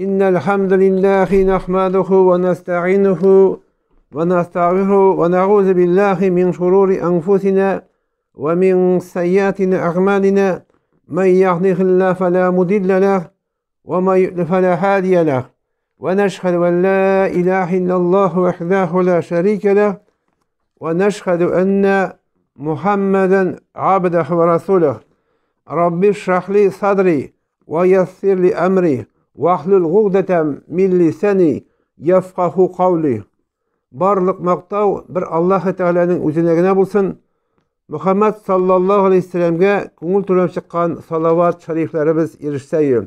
إن الحمد لله نحمده ونستعينه ونستغفره ونعوذ بالله من شرور أنفسنا ومن سيئات أعمالنا من يهده الله فلا مضل له ومن يضلل فلا هادي له ونشهد أن لا إله إلا الله وحده لا شريك له ونشهد أن محمدا عبده ورسوله رب اشرح لي صدري ويسر لي أمري Vahlul gugdetem min Seni Yefkahu kavli. Barlık maktav bir Allahu Teala'nın üzerine gene bulsun. Muhammed sallallahu aleyhi ve sellem'e ko'ngil to'lab chiqqan salovat shariflarimiz erishsayi.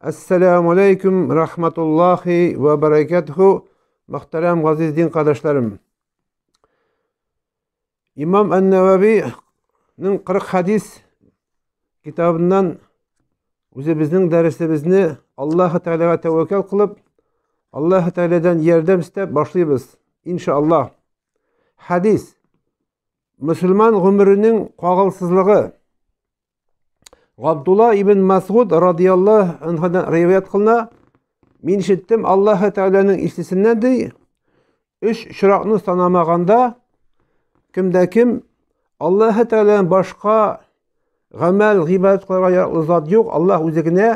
Assalomu Aleyküm rahmatullohi Ve barakatuhu. Muhtaram Gaziz din qardoshalarim. İmam an navaviyning qirq hadis kitabından өзі біздің дәрісімізді аллаһы тағалаға тәуекел қылып аллаһы тағаладан ярдәм істеп бастаймыз иншалла хадис мұсылман ғұмірінің қағылсызлығы ғабдулла ибн масғуд радиаллаху анхудан риуаят қылына мен шеттім аллаһы тағаланың елшісінен дей үш шырақны санамағанда кімде кім аллаһы тағаланың башқа ғамәл ғибадат қыларға зат жоқ аллаһ өзегіне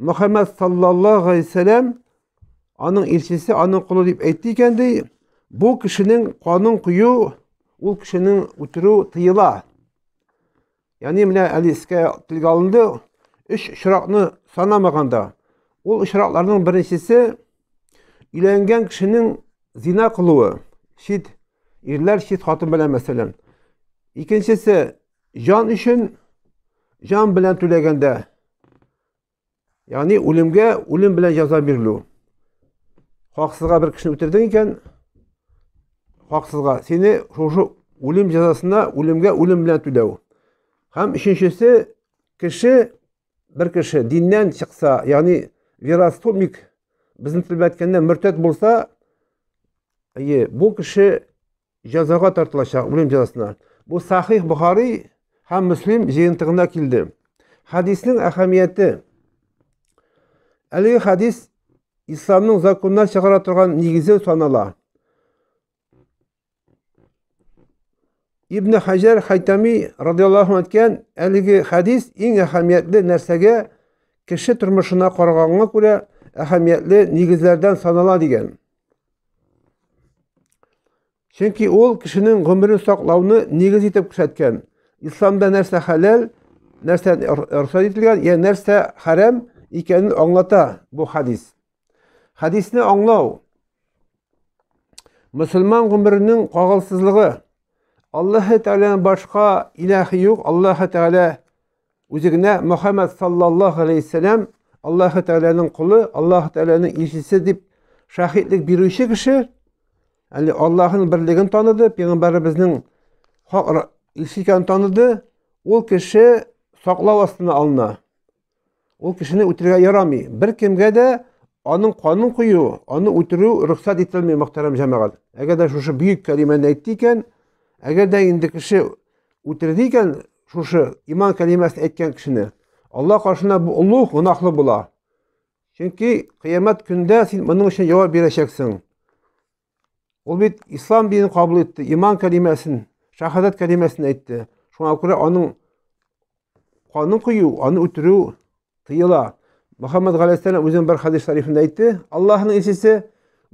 мұхаммад саллаллаһу алейхи аның елшісі аның құлы деп айтты екендей бұл кісінің қанын құю ол кісінің өтіру тыйыла яғни міне әлі еске тілге алынды үш шырақны санамағанда ол шырақтардың біріншісі үйленген кісінің зина қылуы шит ерлер шит хатын білән мәселен екіншісі жан үшін жан білән төлегенде яғни өлімге өлім білән жаза берілу хақсызға бір кісіні өлтірдің екен хақсызға сені шошы өлім жазасына өлімге өлім білән төлеу һәм үшіншісі кіші бір кіші диннен шықса яғни верастомик біздің тілмен айтқанда мүртәт болса е бұл кіші жазаға тартылашақ өлім жазасына бұл сахих бұхари һәм мүслим жиынтығына келді хадистің әһәмияті әлгі хадис исламның законына шығара тұрған негізі санала ибн хажар хайтами радиаллаху айтқан әлгі хадис ең әһәмиятлі нәрсеге кіші тұрмышына қарағанға көре әһәмиятлі негіздерден санала деген чөнки ол кішінің ғұмірін сақлауны негіз етіп көрсеткен исламда нәрсә хәләл нәрсә рөхсәт ителгән я нәрсә хәрәм икәнен аңлата бу хадис хәдисне аңлау мөселман ғүмеренең кагылсызлыгы аллаһы тәгаләнән башка илаһы юк аллаһы тәгалә үзе генә мөхәммәд саллаллаһу алейхи аллаһы тәгаләнең құлы аллаһы тәгаләнең илчесе деп шаһитлек бирүче кеше әле аллаһның берлеген таныды пәйгамбәребезнең хак ишеканы таныды ол кеше саклау астына алына ол кешені үтірге ярамай бір кемгә де оның канын кую оны үтерү рұқсат ителмәй мөхтәрәм жамағат әгәр дә шушы бөек кәлимәне әйтте икән әгәр дә инде кеше үтерде икән шушы иман кәлимәсен айтқан кешене алла каршына бұл олуг гөнаһлы була чүнки қиямат көндә сен моның өчен жауап бирәчәксең ул бит ислам динен қабыл етті иман кәлимәсен шахадат кәлимәсін айтты шуңа күрә оның қанын құю аны үтіру тыйыла мұхаммад ғалейхисалам өзінің бір хадис шарифінде айтты аллаһтың елшісі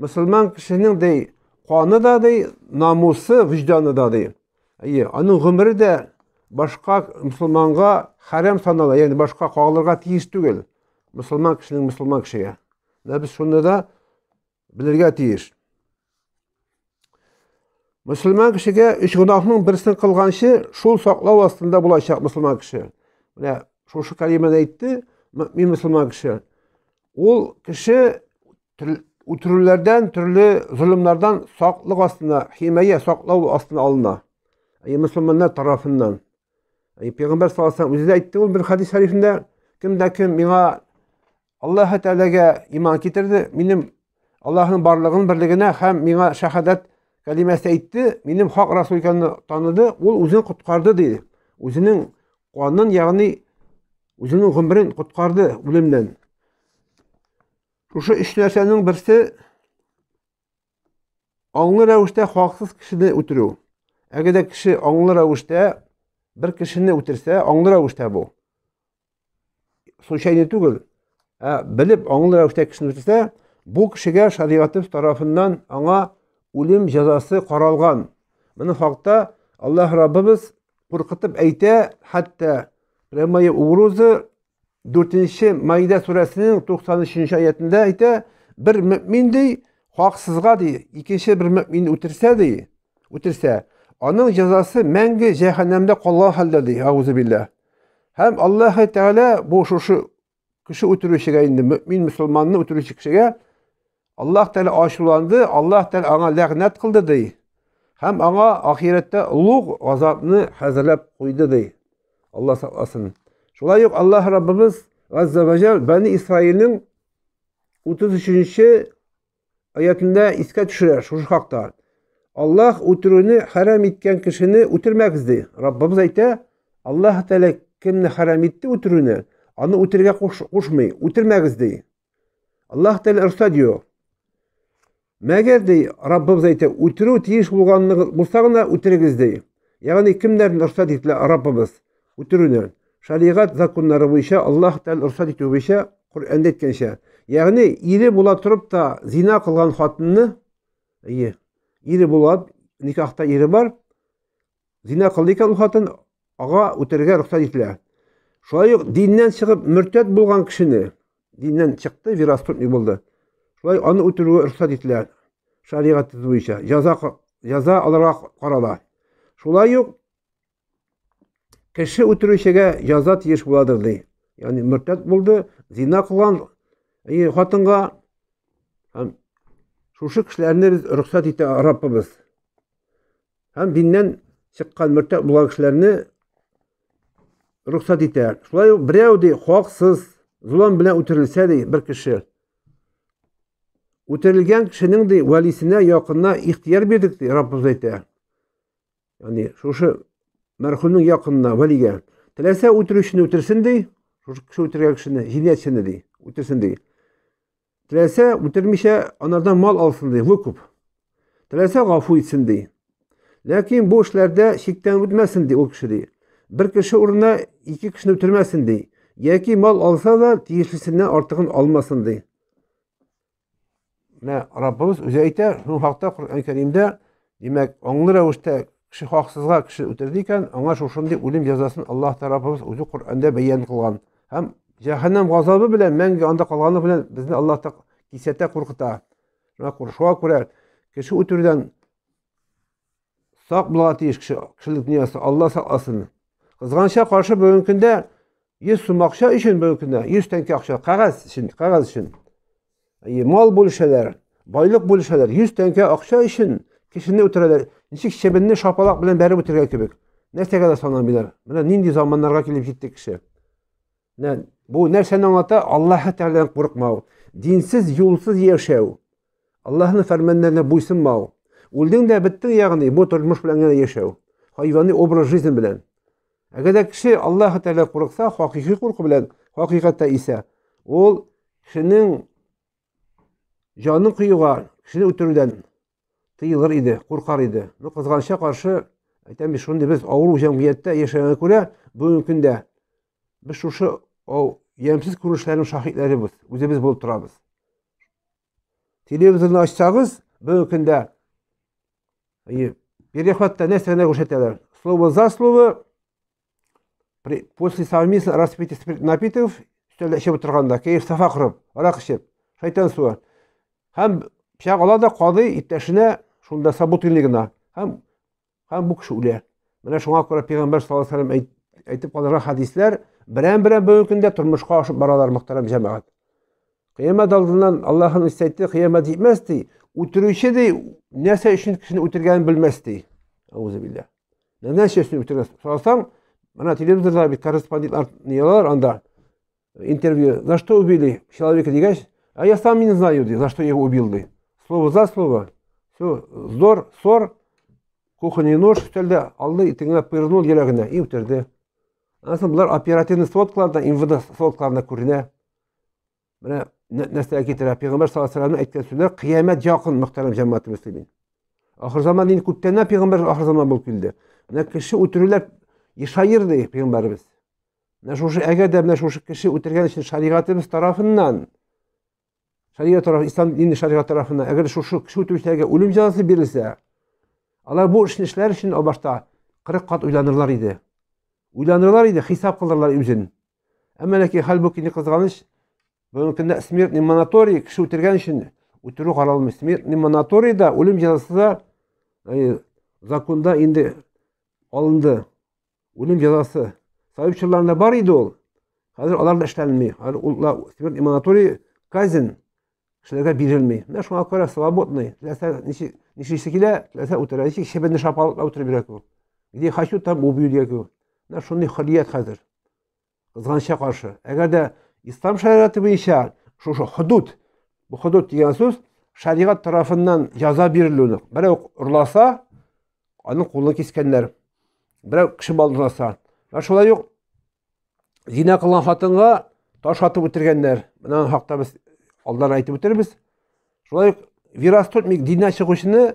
мұсылман кішінің дей қаны да дей намысы вүжданы да дей иә оның ғұмірі да башқа мұсылманға харам санала яғни башқа қағылырға тиіс түгел мұсылман кішінің мұсылман кішіге біз шуны да білергә тиеш musulmon kishiga uch gunohning birisini qilgan kishi shu soqlov ostida bo'lajak musulmon kishi mana shu kalimani aytdi mo'min musulmon kishi ол kishi turlardan түрлі зұлымдардан сақлық ostida химая сақлау ostida алына мұсылмандар tarafidan пайғамбар саллаллаху алейхи vasallam o'zi айтты ол бір хадис шарифінде кімде кім иман келтірді аллаһтың барлығының ham шахадат кәлимәсі айтты мені хақ расул таныды ол өзін құтқарды дейді өзінің құраннан яғни өзінің ғұмірін құтқарды өлімнен ошо үш нәрсенің бірісі аңлы рәвештә хақсыз кішіні өлтіру әгәдә кіші аңлы рәвештә бір кішіні өлтірсе аңлы рәвештә бұл случайный түгел ә біліп аңлы рәвештә кішіні өлтірсе бұл кішіге шариғаты тарапынан аңа өлім жазасы қаралған міне фактта аллах раббымыз қорқытып әйтә хәтта прямая угроза төртінші майда сүрәсінің тоқсан үшінші аятында әйтә бір мүмин дей хақсызға дей екінші бір мүмин өтірсе дей өтірсе оның жазасы мәңгі жаһаннамда қалған халда дей аузубилля һәм аллаһ тәғала бұл шушы кіші өтірушіге енді мүмин мұсылманны өтіруші кішіге аллах тәғала ашуланды аллах тәғала аңа ләғнәт қылды дейді һәм аңа ақиретте ұлық азапны хәзірләп қойды дейді алла сақтасын шулай ук аллах раббымыз аззаважал бәні исраилнің 33-ші аятында искә төшерә шушы хакта аллах үтерүне хәрәм иткән кешене үтермәгез ди айта, әйтә аллах тәғала кемне хәрәм итте үтерүне аны үтергә қошмай, үтермәгез ди аллах тәғала рөхсәт юк мәгер дей раббыбыз әйтә үтерү тиеш булганны булса гына үтерегез ди ягъни кемнәрне рөхсәт ителә раббыбыз үтерүне шариғат законнары бойынша аллаһ тағала рөхсәт итү буенча Коръәндә әйткәнчә ягъни ире та зина қылған қатынны ие ире болып никахта ері бар зина қылды екен ол хатын аға өтіруге рұқсат ителә шулай ук шығып чыгып болған булган кешене шықты чыкты не болды шулай аны өлтіруге рұқсат етіледі шариғат бойынша жаза жаза аларға қарала шулай ук кіші өлтірушіге жаза тиеш боладыр дейді яғни мүртәт болды зина қылған қатынға һәм шушы кісілеріне біз рұқсат ете раббыбыз һәм диннән шыққан мөртәт болған кешеләрне рұқсат итә шулай ук берәү ди хаксыз зулам белән үтерелсә ди бер кеше o'tirilgan кішінің де valisini yaqinna ixtiyor berdik de robbimiz aytdi ya'ni шушы marhumning yaqinna valiga tilasa o'tirishini o'tirsin dey o'sha kishi o'tirgan kishini jinoyatchini dey o'tirsin dey Тілесе o'tirmisha onlardan mol olsin dey выкуп tilasa g'afu etsin dey lekin bu ishlarda chekdan o'tmasin dey u bir kishi ikki kishini o'tirmasin dey yoki mol ortig'ini Менә Раббыбыз үзе әйтә, шуның хакта Коръән Кәримдә, димәк, аңлы рәвештә кеше хаксызга кеше үтерде икән, аңа шушындый үлем язасын Аллаһ Раббыбыз үзе Коръәндә бәян кылган. Һәм җәһәннәм газабы белән мәңге анда калганы белән безне Аллаһ та кисәтә куркыта. Шуңа күрә кеше үтерүдән сак булырга тиеш кеше, кешелек дөньясы Алла сакласын. Кызганча каршы бүгенге көндә 100 сум акча өчен mol bo'lishalar boylik bo'lishalar yuz tanka oqcha uchun kishini o'tiralar nechik shibinni shapaloq bilan berib o'tirgan kibik narsaga sonamanglar mana келеп zamonlarga kelib yetdik kishi bu narsani ota Динсіз taolodan qo'rqmov dinsiz yo'lsiz yashov allohni farmonlarini bo'ysunmov o'ldingda bitding yag'ni bu turmush bilangina yashov hayvoniy образ жизни bilan agarda kishi alloh taolo qo'rqsa haqiqiy qo'rqu bilan haqiqatda esa ол жанын қиюға кішіні өлтіруден тыйылыр иде қорқар иде но қызғанышқа қаршы әйтәм бит шундый без ауру жәмгыятьтә яшәгәнгә күрә бүгенге көндә без шушы ямсыз күренешләрнең шаһитләребез үзебез булып торабыз телевизорны ачсагыз бүгенге көндә перехватта нәрсә генә күрсәтәләр слово за слово после совместного распития напитков өстәлдә эчеп утырганда кәеф сафа корып арақ ішіп шайтан суы һәм пычак ала да кадый иптәшенә шунда сабутинлигына һәм һәм бу кеше үлә. Менә шуңа күрә пәйгамбәр саллаллаһу алейһи әйтеп әйтеп калдырган хәдисләр берәм-берәм бүгенге көндә тормышка ашып баралар мөхтәрәм җәмәгать. Кыямат алдынан Аллаһын истәйтте, кыямат җитмәс ти үтерүче ди, нәрсә өчен кешене үтергәнен белмәс ти Аузу билла. нәрсә өчен үтергән? сорасам менә телевизорда бит корреспондентлар ниялар анда интервью. За что убили человека дигәч, А я сам не знаю, за что его убил. Слово за слово. Все, здор, сор, кухонный нож үстелде алды итегіне пыйырнул елегіне и көтерді анан бұлар оперативный сводкаларда мвд сводкаларында көріне міне нәрсеге кетеді пайғамбар саллаллаху алейхи айтқан сөздер қиямет жақын мұхтарам жамаат мүслимин ахыр заман енді көптеннен заман болып келді shariat tarafi islom dini shariat tarafidan agar shu shu shu turishdagiga o'lim jazosi berilsa ular bu ishni ishlar uchun boshda qirq qat o'ylanirlar edi o'ylanirlar edi hisob qilirlar o'zin ammo lekin halbuki bugungi kunda смертный монаторий kishi uchun смертный olindi edi hozir казнь shularga berilmay mana shunga ko'ra свободный nechishliklar o'tiradiku shebinni где хочу там убью mana shunday hurriyat hozir qizg'anishga qarshi agarda islom shariati bo'yicha shu hudud bu hudud degan so'z shariat tarafidan jazo birov qo'lini kesganlar birov kishi va qilgan xotinga tosh otib o'tirganlar haqda алдан айтып өтербіз шулай вирастоль миг диннен чыгышыны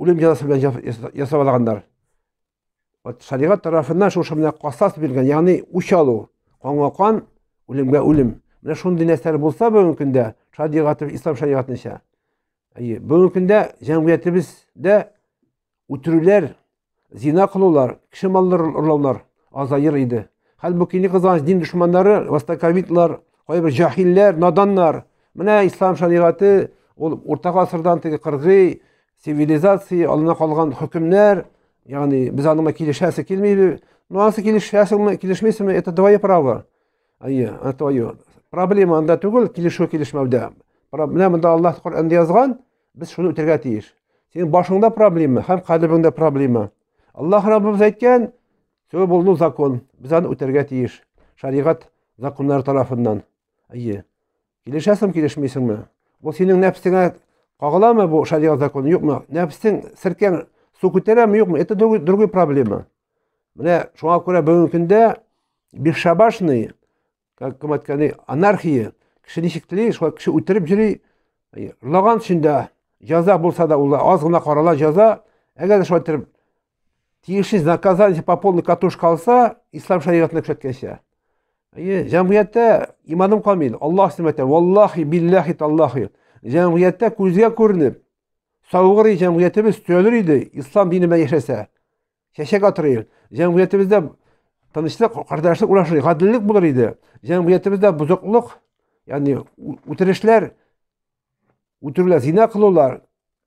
үлем жазасы белән ясап алганнар вот шариғат тарафыннан шушы менә кассас биргән ягъни үч алу канга кан үлемгә үлем менә шундый нәрсәләр булса бүгенге көндә шариғаты ислам шариғатынча әйе бүгінгі күнде җәмгыятебездә үтерүләр зина кылулар кеше малларын урлаулар азайыр иде хәлбуки ни дин дошманнары востоковидлар кайбір жахиллер наданнар мына ислам шариғаты ол орта ғасырдан тигі кыргый цивилизация алына қалған хөкемнәр яғни біз аныңа келешәсі келмейді мынасы килешәсеңме килешмейсіңме это твое право иә твое проблема анда түгел килешүү килешмәүдә мына мында аллах құранда жазған біз шуны үтәргә тиеш сенің башыңда проблема һәм қалбыңда проблема аллах раббыбыз әйткән все бұл закон біз аны үтәргә тиеш шариғат законнары тарафыннан ие келешәсің келешмейсіңбі бұл сенің нәпсіңе қағыла ма бұл шариғат законы жоқ ма нәпсің сіркең су көтере ме жоқ ма это другой проблема міне шуңа күрә бүгінгі күндә бесшабашный как кім айтқандай анархия кіші нешіктілей шулай кіші өлтіріп жүрей ұрлаған үшін де жаза болса да ол аз ғына қарала жаза әгәр шулай тиісінше наказание по полной катушка алса ислам шариғатына күшейткенше Cəmiyyətdə imanım qalmayır. Allah hizmətə, vallahi, billahi, tallahi. Cəmiyyətdə gözə görünür. Sovuğur cəmiyyətimiz sönür idi İslam dinimə yaşəsə. Şəşə qatırıyır. Cəmiyyətimizdə tanışlıq, qardaşlıq uğraşır, qadillik bulur idi. Cəmiyyətimizdə buzuqluq, yəni ötürüşlər, ötürürlər, zina qılırlar.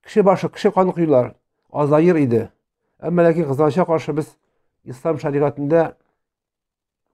Kişi başı, kişi qanı quyurlar. Azayır idi. Amma lakin qızanışa qarşı biz İslam şəriətində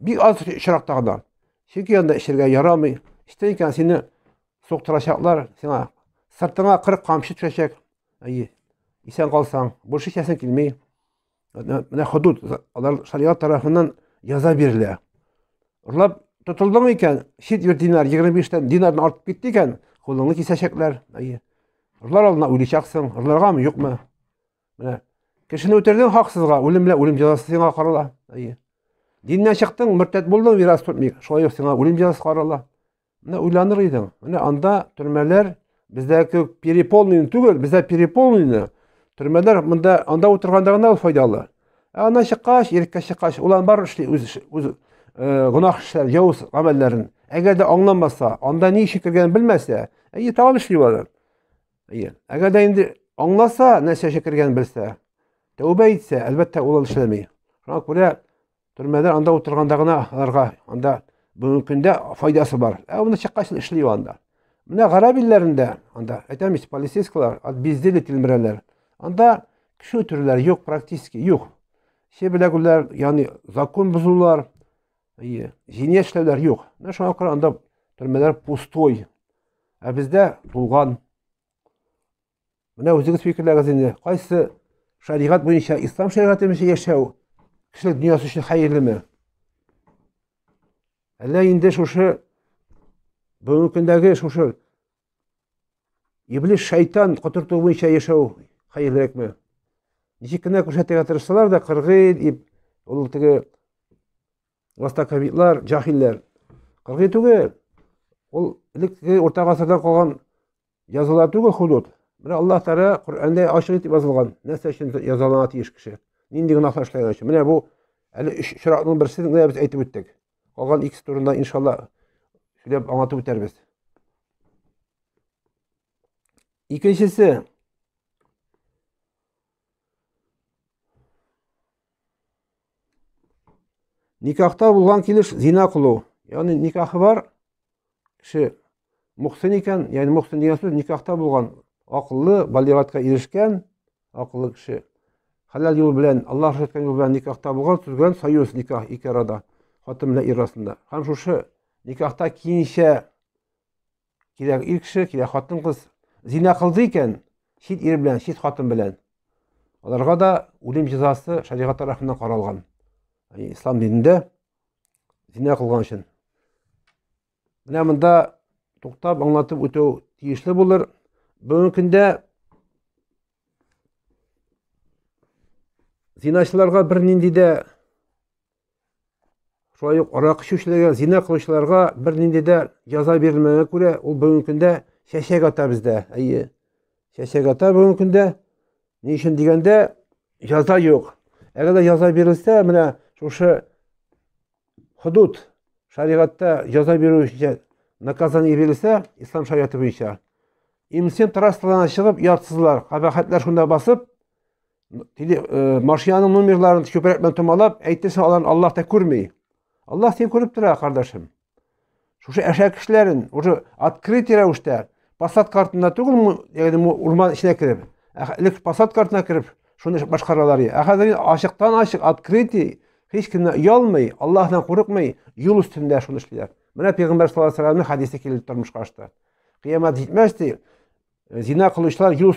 bir az şıraklardan. Çünkü yanında işlerine yaramay. İşteyken seni соқ Sana sırtına kırık kamçı düşecek. İyi. İsen kalsan, boş işesin kilmeyi. Ne hudud, Allah şeriat tarafından yaza birle. Urlap tutuldu mu iken, şit bir dinar, 25'ten dinardan artıp gitti iken, kolunu kesecekler. İyi. Urlar alına uylayacaksın, urlarga mı yok диннен чыктың мөртәт болдың вирас түтмик шулай ук сиңа үлем жазасы карала мына уйланыр идең менә анда түрмелер біздегі переполнен түгел бізде переполнены түрмелер монда анда утырганда гына файдалы ә аннан чыккач иреккә чыккач улан бар эшли үз үз ә, гунаһ эшләр явыз гамәлләрен әгәр дә аңламаса анда ни эши кергәнен белмәсә әйе тагын эшли бара әйе әгәр дә инде аңласа нәрсә эши кергәнен білсе тәубе етсе әлбәттә ул эшләми шуңа күрә түрмәләр анда утырганда гына аларга анда бүгенге көндә файдасы бар ә уны чаккачын эшли анда менә гараб илләрендә анда әйтәм бит полицейскийлар безде дә тилмерәләр анда кеше үтерүләр юк практически юк все беләгүләр яни закон бозулар җиңел эшләүләр юк менә шуңа күрә анда төрмәләр пустой ә бездә тулган менә үзегез фикерләрегез инде кайсы шәригать буенча ислам шәригате буенча яшәү кісілік дүниясы үшін қайырлы ма әлі енді шушы бүгінгі күндегі шушы иблис шайтан құтырту бойынша яшау қайырлірек ме ничек кенә күрсәтергә тырышсалар да кыргый дип ул теге востоковидлар жахилләр кыргый түгел ул элекке урта гасырдан калган язылар түгел худуд менә аллаһ тәала коръәндә ачык итеп язылган нәрсә өчен язалана тиеш кеше ниндей гүнаһлар эшләгән өчен менә бу әле өч очракның берсен генә без әйтеп үттек калган икесе турында иншалла сөйләп аңлатып үтәрбез икенчесе никахта булган килеш зина кылу ягъни никахы бар кеше мухсин икән яғни мухсин дигән сүз никахта булган акыллы балигатка ирешкән акыллы кеше халал юл белән Аллах күрсәткән юл белән никахта булган төзгән союз никах ике арада хатын белән ир арасында һәм шушы никахта киенчә кирәк ир кеше кирәк зина кылды икән чит ир белән чит хатын белән аларга да үлем җәзасы шәригать тарафыннан каралган ислам динендә зина кылган өчен менә монда туктап аңлатып үтү тиешле булыр бүгенге көндә зинашыларға бірнендей де шулай ук зина кылуучуларга бир де жаза берилмегенге көре, ол бүгінгі күнде шәшәк ата бизде ие шәшәк ата бүгінгі күнде, не үчүн дегенде жаза жоқ эгерде жаза берілсе мына ушу худуд шариғатта жаза берүү үчүн наказание ислам шариаты бойынша имсен трассаларына шығып уятсыздар кабахатлар шунда басып Marşiyanın numirlarını номерларын etmən tomalab, eytdəsə alan Allah Аллаһ Allah seni Аллаһ dura kardeşim. Şu şu eşek kişilerin, o şu открытый рәвештә пассат картына түгел му, ягъни урман içine кирип, элек пассат башкаралар. Ә хәзер ашыктан ашык открытый, һеч кемне ялмый, Аллаһтан юл Менә Пәйгамбәр алейһи сәлләмнең хадисе зина кылучылар юл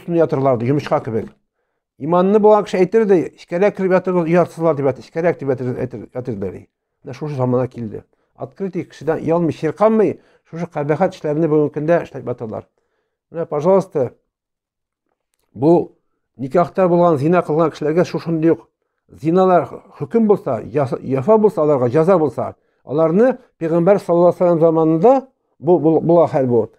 иманны болған кіші әйтер де ішкәрі кіріп жатыр ұятсызлар деп жатыр ішкәрі деп жатыр шушы замана келді открытый кішіден ұялмай шерқанмай шушы қабахат ішләріне бүгінгі күнде ішләп жатырлар міне пожалуйста бұл никахта болған зина қылған кісілерге шушындық зиналар хүкім болса яфа болса оларға жаза болса оларны пайғамбар саллаллаху алейхи заманында бұл бұл бұл хәл болды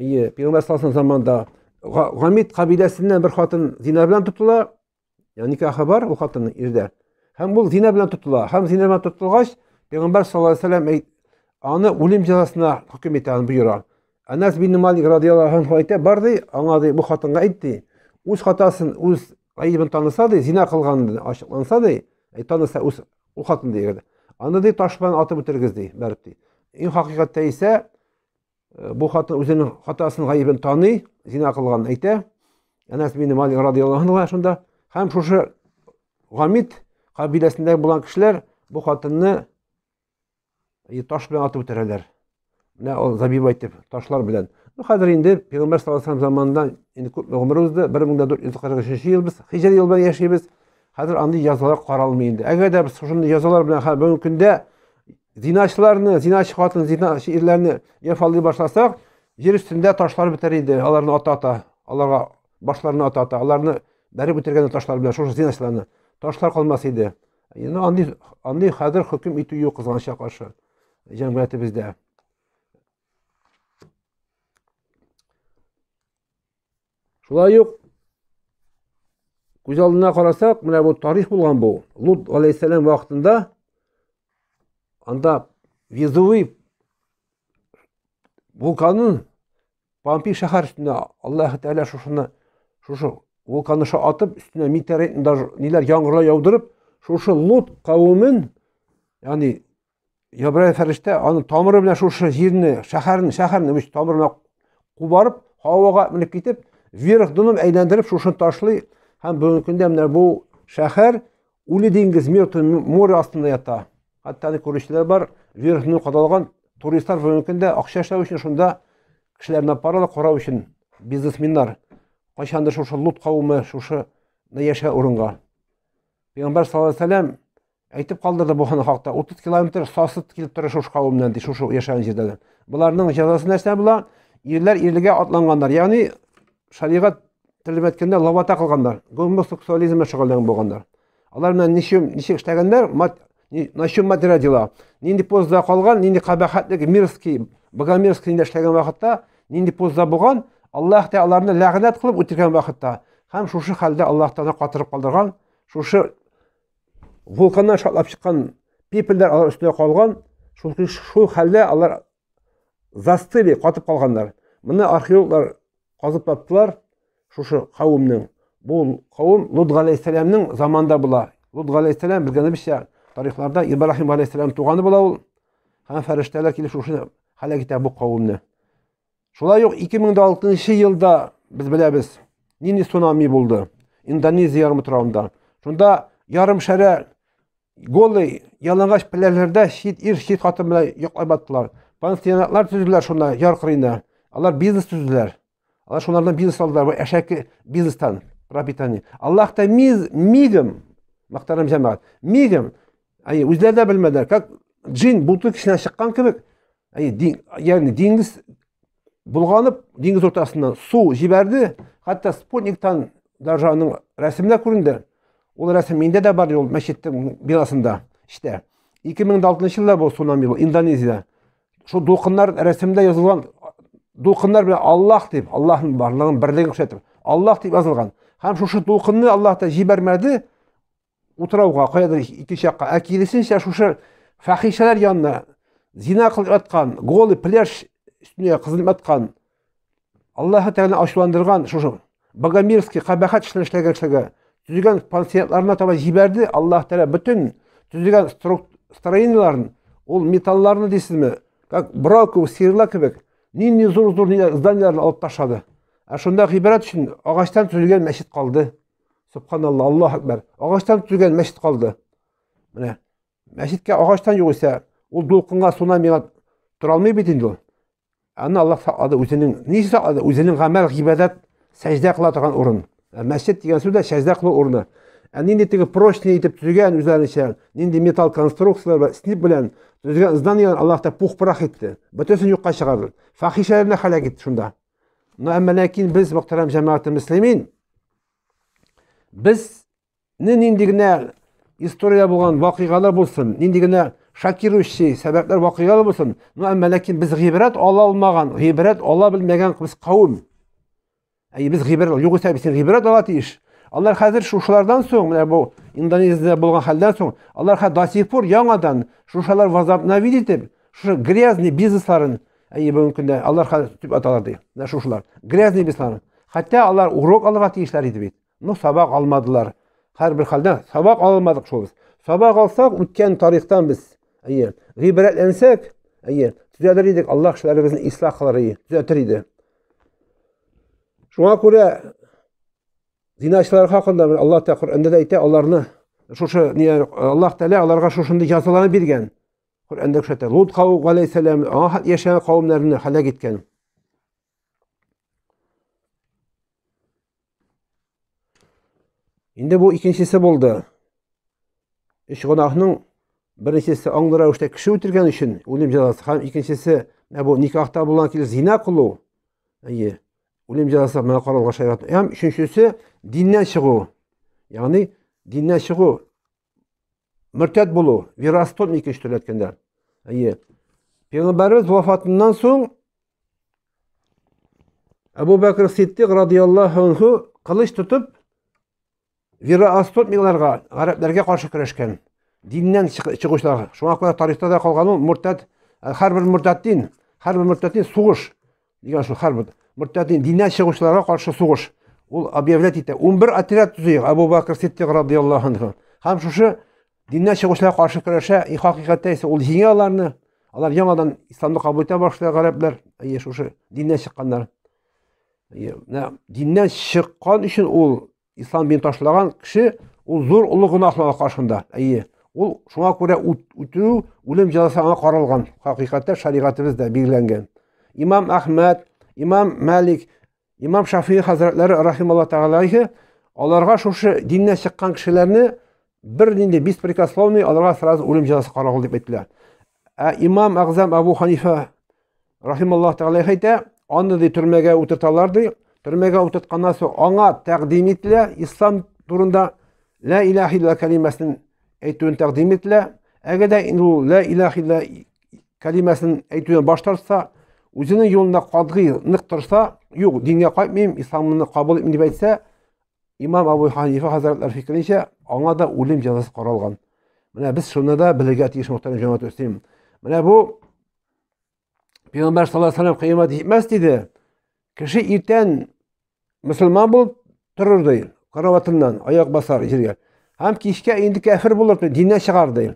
иә пайғамбар заманында ғамид қабиләсінен бір хатын зина білән тұтыла яғни никахы бар ол қатын ерде һәм ол зина белән тотыла һәм зина белән тотылгач пәйгамбәр саллаллаху алейhi аны үлем жазасына хөкем итәген буйыра анас бин малик радиаллаху анху әйтә бар ди аңа ди бу хатынга әйт ди үз хатасын үз ғайыбын таныса ди зина кылганын ачыкланса ди таныса үз ул хатын ди аны ди таш белән атып үтергез ди бәреп ди ин хакыйкатьтә исә Э, бұл хатын өзінің хатасын ғайыбын тани зина қылған айтә әнәс бин малик радиаллаху анhu шында һәм шушы ғамид қабиләсіндегі болған кісілер бұл хатынны таш белән атып үтерәләр менә ол забибайт деп ташлар белән хәзер инде пәйгамбәр саллаллаху алейхи заманында инде күп гомеребез дә бір мың да жүз қырық үшінші әгәр дә біз зинашыларны зинашы хатын зинашы ирлерни ефалый башласак жер үстінде ташлар бітер еді аларны ата ата аларға башларына ата ата аларны бәрі бітірген ташлар белән шушы зинашыларны ташлар калмас иде енді андый андый қазір хөкем итү юк кызганычка каршы җәмгыятебездә Шулай ук күз алдына карасак, менә бу тарих болған бу. Лут алейхиссалам вакытында анда везувый вулканын Пампи шәһәр үстіне Аллаһы Тәала шушыны шушы вулканы атып үстіне метеорит ниләр яңгырлар яудырып шушы Лут кавымен яғни Ябрай фәрештә аны тамыры белән шушы җирне, шәһәрне, шәһәрне мөч тамырына қубарып һавага менеп китеп, вверх дуным әйләндереп шушыны ташлый һәм бүгенге күндә менә бу шәһәр Үле диңгез, Мертвый море астында ята. Hatta көрүшчүлөр бар, верхнү қадалған туристтар мөмкүндө акча иштөө үчүн шунда кишилердин алып баралар қорау үшін бизнесмендер качандыр шушу лут қауымы шушуна жашай урунга пайгамбар саллаллаху алейхи вассалам айтып калдырды буну хакта утуз километр сасып келіп турур шушу қауымнан дейді шушу жашаган жерден бұлардың жазасы нерсе була ерлер ирлиге атланғандар яғни шариғат тилип айтканда лавата кылгандар гомосексуализм менен шугулданып болгондор алар менен ниче иштегендер нащуммати дела нинди позда қалған нинди кабахатлык мирский богомерзкийде эшлеген вакытта нинди позда болған аллах тағаланы лағнат қылып өтірген вакытта һәм шушы хәлдә аллах тағала қатырып қалдырған шушы вулканнан шартлап шыққан пепельдер алар үстіне қалған шул хәлдә алар застыли қатып қалғандар мына археологтар қазып таптылар шушы қауымның бұл қауым лут ғалейхисаламның заманында бұла лут ғалейхисалам білгенімізше тарихларда ибраһим алейхисалам туғаны бола ол һәм фәрештәләр келіп шушы һәлак итә бу кавымны шулай ук ике мең дә алтынчы елда без беләбез нинди цунами булды индонезия ярымы турамында шунда ярым шәрә голый ялангач пеләләрдә чит ир чит хатын белән йоклай баттылар пансионатлар төзделәр шунда яр кырыена алар бизнес төзделәр алар шунлардан бизнес алдылар бу әшәке бизнестан пропитание аллах миз мигем мақтарым җәмәгать мигем өздері де білмеді как джин бұлттың ішінен шыққан кебек яғни деңіз бұлғанып деңіз ортасына су жіберді хатта спутниктан даржаның рәсімі көрінді ол рәсім менде де бар ол мәшеттің беласында іште 2006 жылда бұл цунами бұл индонезияда шу толқындар рәсімде жазылған толқындар аллах деп аллахтың барлығын бірлігін көрсетіп аллах деп жазылған һәм шушы толқынны аллах та жібермеді утрауға қояды икки жаққа а керісінше шушы фахишалар янына зина қылып жатқан голый пляж үстіне қызылып жатқан аллаһ тағала ашуландырған шушы богомерский қабахат ішін ішлеген кісіге түзген пансиятларына таба жіберді аллах тағала бүтін түзген строенияларын ол металлларны дейсіз ме как брауково сиырла кебек нендей зор зор зданияларын алып ташады ә шунда ғибрат үшін ағаштан түзілген мешіт қалды субханалла аллаху акбар ағаштан түзілген мешіт қалды міне мешітке ағаштан жоқ ол толқынға цунамиға тұра алмай бит енді ол ана аллах сақтады өзінің несі сақтады өзінің ғамал ғибадат сәждә қыла тұрған орын ә, мәшет деген сөз сәждә қылу орны ә, нендей тігі прочный етіп түзген өздерінше нендей металл конструкциялар бар снип білән түзген здание аллах пух пырақ етті бүтінсін жоққа шығарды фахишаларына халәк етті шонда но әммә ләкин біз мұхтарам жәмәғатымслмин біздің ендігіне история болған вақиғалар болсын ендігіне шокирующий сәбәптер вақиғалар болсын әммәләкин біз ғибрат ала алмаған ғибрат ала білмеген біз қауым біз ғибрат юғ сен ғибрат ала тиіш алар қазір шушылардан соң менә бу индонезияда болған хәлдән соң алар хәзер до сих пор яңадан шушалар возобновить итеп шушы грязный бизнесларын әйе бүгенге көндә алар хәзер төп аталар ди шушалар грязный бизнесларын хәтта алар урок алырга тиешләр иде бит но сабақ алмадылар әрбір халда сабақ алмадық шол біз сабақ алсақ өткен тарихтан біз ие ғибрәтләнсәк ие түзәтер едік алла кішілерімізді ислах қылар ие түзәтер еді шуңа күрә зинашылар хақында алла тағала құранда да әйтә аларны шушы не аллах тәала аларга шушындай жазаланы биргән құранда күрсәтә лут қауым алейхисалам яшәгән қауымнарны һәлак иткән енді бұл екіншісі болды үш гүнахның біріншісі аңды рәвіштә кіші өлтірген үшін өлім жазасы һәм екіншісі э, бұл никахта болған келе зина қылу әйе өлім жазасы мына қаралған шариғат һәм үшіншісі диннен шығу яғни диннен шығу мүртәт болу верастон екінші түрлі айтқанда әйе пайғамбарымыз вафатынан соң әбу бәкір сиддиқ радиаллаху анху қылыш тұтып вероотступникларга гарәпләргә каршы көрәшкән диннән чыгучылар шуңа күрә тарихта да қалған ул муртад э, һәрбер муртаддин һәрбер муртаддин сугыш дигән шул һәрбер муртаддин диннән чыгучыларга каршы сугыш ул объявлять итә 11 отряд төзыйк абу бакр сиддиқ радиллаһу анһу һәм шушы диннән шығушыларға қарсы көрәшә и хакыйкатьтә исә ол җиңә аларны алар яңадан исламны кабул итә башлый гарәпләр әйе шушы диннән чыкканнар диннән чыккан өчен ул ислам мен ташлаған кіші ол зор ұлы гүнахның арқасында әйе ол шуңа күрә үтіру өлім жазасы аңа қаралған хақиқатта шариғатымызда белгіленген имам ахмад имам мәлик имам шафи хазіретлері рахималла тағалайхи оларға шушы диннен шыққан кішілеріне бір бес беспрекословный оларға сразу өлім жазасы қаралған деп айттылар ә имам ағзам абу ханифа рахималла тағалайхи айтә аны түрмеге отырталар дейді түрмеге аудартқаннан соң аңа тәқдим етілә ислам турында лә илаһ илля кәлимәсін әйтуін тәқдим етілә әгәр дә инде ул лә илаһ илля кәлимәсен әйтүдән баш тартса үзенең юлында катгый нык торса юк дингә кайтмыйм исламны кабул итмим дип әйтсә имам абу ханифа хәзрәтләр фикеренчә аңа да үлем җәзасы каралган менә без шуны да белергә тиеш мөхтәрәм җәмәгать үсем менә бу пәйгамбәр саллаллаһу алейһи вәсәлләм кыямәт җитмәс диде кіші ертең мұсылман болып тұрыр дейді қарауатынан аяқ басар жерге һәм кешке енді кәфір болыр дейді діннен шығар дейді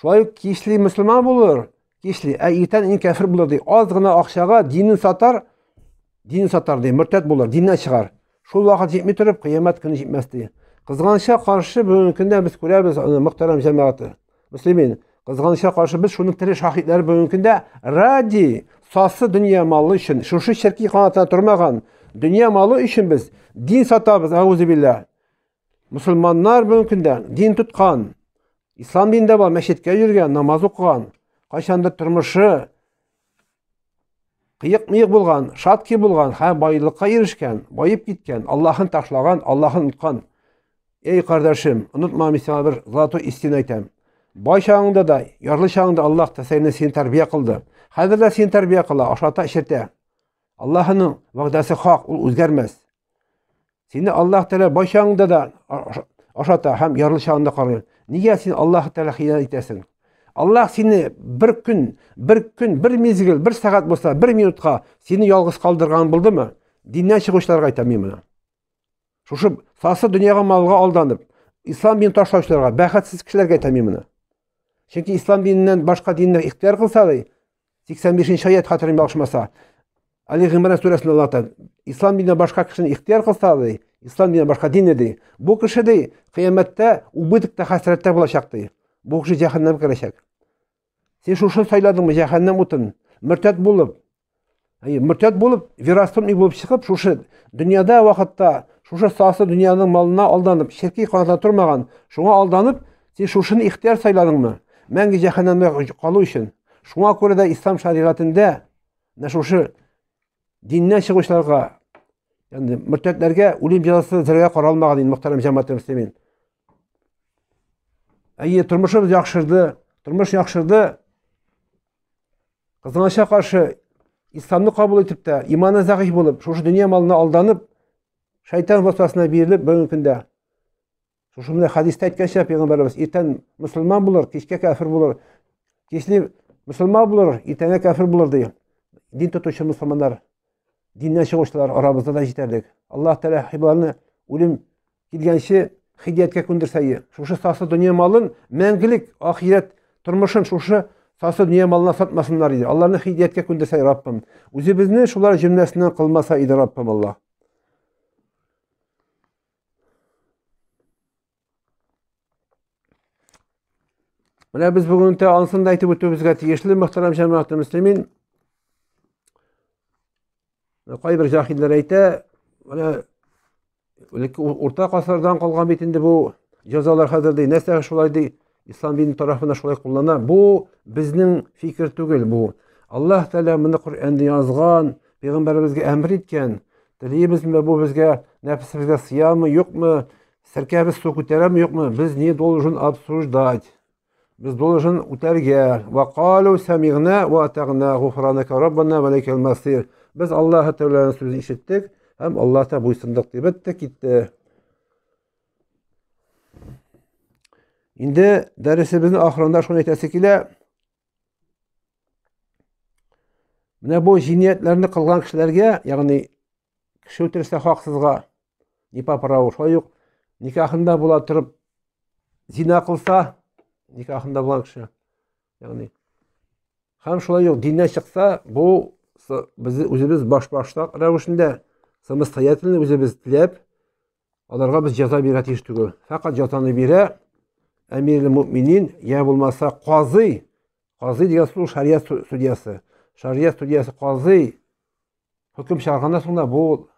шулай кешли мұсылман болыр кешли ә ертең енді кәфір болар дейді аз ғана ақшаға динін сатар динін сатар дейді мүртәт болар діннен шығар шул уақыт жетмей тұрып қиямат күні жетмәс дейді қызғанышқа қарсы бүгінгі күнде біз көреміз мұхтарам жамағаты мүслимин қызғанышқа қарсы біз шуның тірі шахидлері бүгінгі күнде ради сассы дүния малы үшін шушы шірки қанатына тұрмаған дүния малы үшін біз дин сатабыз әузубилля мұсылмандар бүгінгі дин тұтқан ислам динінде бар мешітке жүрген намаз оқыған қашанда тұрмышы қиық миық болған шатки болған һәм байлыққа ерішкен байып кеткен аллаһын ташлаған аллаһын ұмытқан ей қардашым ұмытма мен саған бір золотой истина айтамын бай шағыңда да ярлы шағыңда аллах тәсәйіне сені тәрбие қылды Хәзер дә син тәрбия кыла, ашата, ишетә. Аллаһының вәгъдәсе хак, ул үзгәрмәс. Сине Аллаһ Тәала башаңда да ашата һәм ярлы чагында карый. сен син Аллаһ Тәала хиянәт итәсең? Аллаһ сине бер көн, бер көн, бер мизгел, бер сәгать булса, бер минутка сине ялгыз калдырган булдымы? Диндән чыгучыларга әйтәм мин моны. Шушы сасы дөньяга малға алданып, ислам дин ташлаучыларга, бәхетсез кешеләргә әйтәм мин моны. Чөнки ислам диненнән башка динне ихтияр кылса, сексен 85 аят хатырым алышмаса әли ғимран сүресінде алла тағала ислам дінін басқа кішіні ихтияр қылса дейді ислам діні басқа дин дейді бұл кіші дейді қияметте убытікті хасіреттер болашақ дейді бұл кіші жаһаннамға кірішек сен шушы сайладың ба жаһаннам отын мүртәт болып мүртәт болып верастымник болып шығып шушы дүнияда уақытта шушы сасы дүнияның малына алданып шіркей қанатына тұрмаған шуңа алданып сен шушыны ихтияр сайладың ба мәңгі жаһаннамда қалу үшін шуңа күрә дә ислам шәригатендә менә шушы диндән чыгучыларга яғни мөртәтләргә үлем җәзасы зергә каралмаган инде мөхтәрәм җәмәгать мөслимин әйе тормышыбыз яхшырды тормыш яхшырды кызганычка каршы исламны кабул итеп тә иманы зәгыйф булып шушы дөнья малына алданып шайтан васвасына бирелеп бүгенге көндә шушы менә хадистә әйткәнчә пәйгамбәребез иртән мөселман булыр кичкә кафир булыр кичле Müslüman bulur, itene kafir bulur deyil. Din tutuşur Müslümanlar. Dindən çıxışdılar, aramızda da jitərdik. Allah tələ hibarını ölüm gilgənşi hidiyyətkə kundirsəyi. Şuşu sası dünya malın məngilik, ahirət, turmuşun şuşu sası dünya malına satmasınlar idi. Allahını hidiyyətkə kundirsəyi Rabbim. Uzi bizni şular cümləsindən qılmasaydı Rabbim Allah. мына біз бүгін алысында айтып өтуімізге тиешілі мұхтарам жамаат мүслимин кайбір жахилдар айта мына орта ғасырдан қалған бит енді бұл жазалар қазірдей нәрсе шулай дей ислам діні тарапынан шулай қоллана бұл біздің фикір түгел бұл аллах тағала мұны құранда жазған пайғамбарымызға әмір еткен тілеймізбі бұл бізге нәпсімізге сиямы жоқмы сіркәбіз су көтеремі жоқмы біз не должен обсуждать Біз должен үтәргә. Ва вақалу самигна ва атагна гуфранака раббана ва лейкәл масир. Без Аллаһ Тәгаләнең сүзен ишеттек һәм Аллаһта буйсындык деп әйтте, китте. Инде дәресебезнең ахырында шуны әйтәсе килә. Менә бу җинаятләрне кылган кешеләргә, ягъни кеше үтерсә хаксызга, ни по шулай никахында бола тұрып зина қылса никахында болған кіші яғни һәм шулай ук диннән чыкса бу без үзебез баш баштак рәвешендә самостоятельно үзебез теләп аларга без җәза бирә тиеш түгел фәкать җәзаны бирә әмир муминин я иә болмаса казый казый деген сүз шарият судьясы шарият судьясы казый хөкем чыгаргандан соң да бу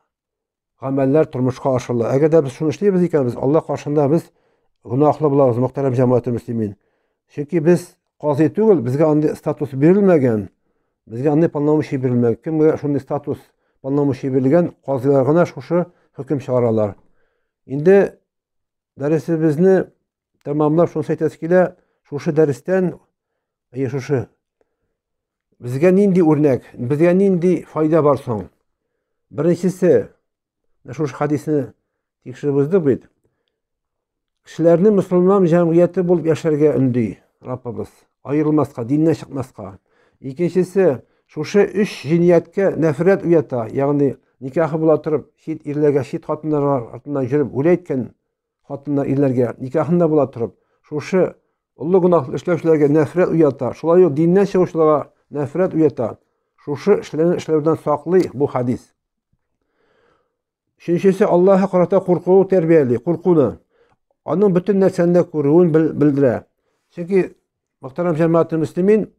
гамәлләр тормышка ашырыла әгәр дә без шуны эшлибез икән без алла каршында без гөнаһлы булабыз мөхтәрәм җәмәгател мөслимин чөнки біз қази түгел бізге андай статус берілмеген бізге андай полномочий берілмеген кімге шундай статус полномочий берілген қазилар ғана шушы хүкім шығаралар енді дәресібізді тәмамлап шунысы айтасы келе шушы дәрістен е бізге нинди өрнек бізге нинди файда бар соң біріншісі шушы хадисіні тикшіріп өздік kishilarni musulmon jamiyati болып yashashga үнді, robbimiz ayrilmasqa dindan chiqmasqa ikkinchisi o'sha үш жиниятке nafrat uyata яғни, nikohi bo'la turib shit erlarga shit xotinlar ortidan жүріп o'layotgan xotinlar erlarga nikohinda bo'la turib o'sha ұлы gunoh islovchilarga nafrat uyata shulayu nafrat uyata o'sha ishlarni ishlardan bu хадис uchinchisi қарата tarbiyali onun bütün narsani ko'ruvini bildiradi chunki muhtaram jamoatul muslimin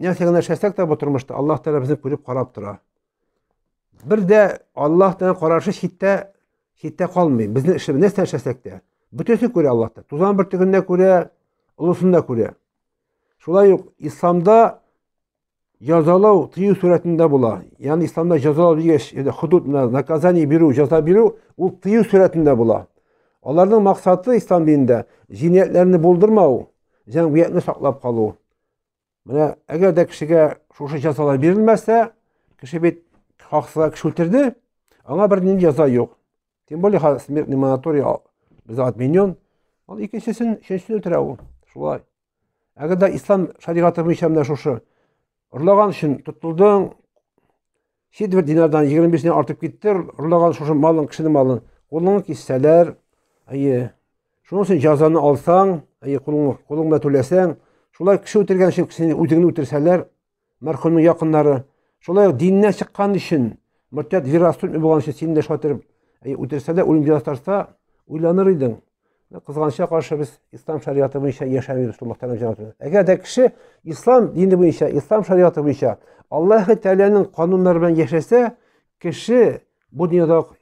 yashasak da bu turmushda alloh taolo bizni ko'rib qarab бірде birda ollohdan qarashi shidda shidda біздің bizni ishimiz narsa те бүтесін көре аллахты тузан біртігін де көре ұлысын көре шулай исламда жазалау тыю суретінде бола яғни исламда жазалау деген худуд наказание беру жаза беру ол тыю суретінде бола олардың мақсаты ислам дінінде зейнетлерін болдырмау және ұятын сақтап қалу міне егер де кішіге шушы жазалар берілмесе кіші бет хақсызға кіші өлтірді аңа бір жаза жоқ тем более қазір смертный мораторий бізде отменен ал екіншісін үшіншісін өлтіре ол шулай ислам шариғаты бойынша мына шушы ұрлаған үшін тұтылдың шет бір динардан жиырма бесінен артып кетті ұрлаған шушы малын кішінің малын қолыңа кессәләр әйе шұның сен жазаны алсаң әйе қолың да төләсәң шулай кіші өлтіргенше сені өзіңді өлтірсәләр мәрхүмнің жақындары шулай диннен шыққан үшін мұртят вирастун болған үшін сені де шатырып өлтірсе де өлім жазатарса ойланыр едің қызғанышқа қарсы біз ислам шариаты бойынша яшаймыз егер де кіші ислам діні бойынша ислам шариаты бойынша аллаһ тәаланың қанундары білән яшаса кіші бұл дүниедағы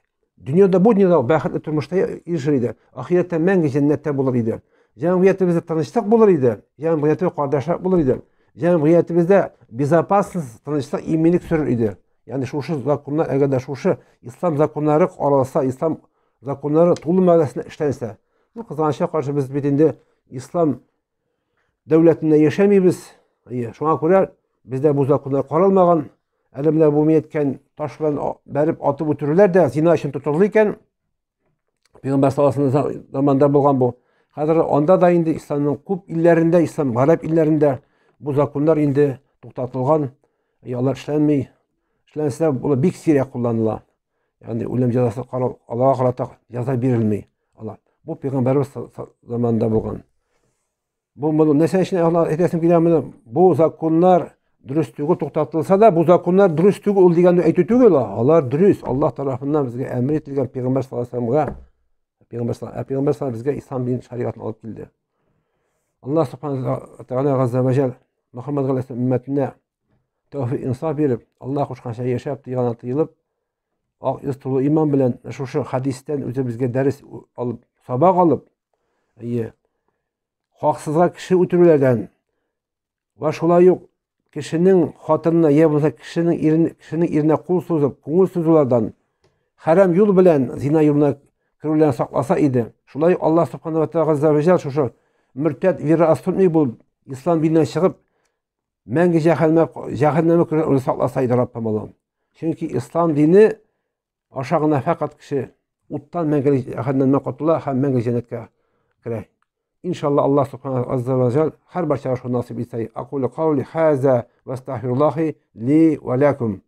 дүниеде бұл дүниеде бақытты тұрмышта ешірейді ақиретте мәңгі жәннәтте болар дейді жәмғиятімізде тыныштық болар еді жәмғияты қуаныштылық болар еді жәмғиятімізде безопасность тыныштық именlik сүрер еді яғни шушы законлар егерде шушы ислам законлары араласа ислам законлары толы мәгәсенә эшләнсә ну кызганычка каршы біз бит ислам дәулетінде дәүләтендә иә шуңа күрә бізде бұл законнар қаралмаған Əlimlə bu etken daşla bərib atıb ötürürlər də zina üçün tutulur ikən Peyğəmbər sallallahu zamanda bolğan bu. Hazır onda da indi İslamın kub illərində, İslam Qarab illərində bu zakonlar indi toxtatılğan, e, yalar işlənmir. İşlənsə bu bir sirə kullanıla. Yəni ölüm cəzası Allah'a qarata cəza verilmir. Allah. Bu Peyğəmbərimiz zamanında bolğan. Bu bunu nəsə işinə Allah edəsim gəlmir. Yəni, bu zakonlar dürüstlüğü toxtatılsa да, bu zakonlar dürüstlüğü ol degende aytıp ötüyor Alar dürüst. Allah tarafından әмір emir etilgen Peygamber sallallahu aleyhi din şeriatını alıp geldi. Allah subhanahu teala azze ve cel алып кішінің хатынына ие болса кішінің ерін, кішінің еріне қол созып көңіл созулардан харам юл білән зина юлына кірулерін сақласа иді шулай алла субханала тағала шушы мүртәд вероотступник болып ислам дінінен шығып мәңгі жаһаннамға кіруден сақласа иді раббым аллам чөнки ислам дине аша ғына фақат кіші уттан мәңгілік жаһаннамнан құтыла һәм мәңгі жәннәткә керә إن شاء الله الله سبحانه عز وجل هر برشا نصيب إتسي أقول قولي هذا واستغفر الله لي ولكم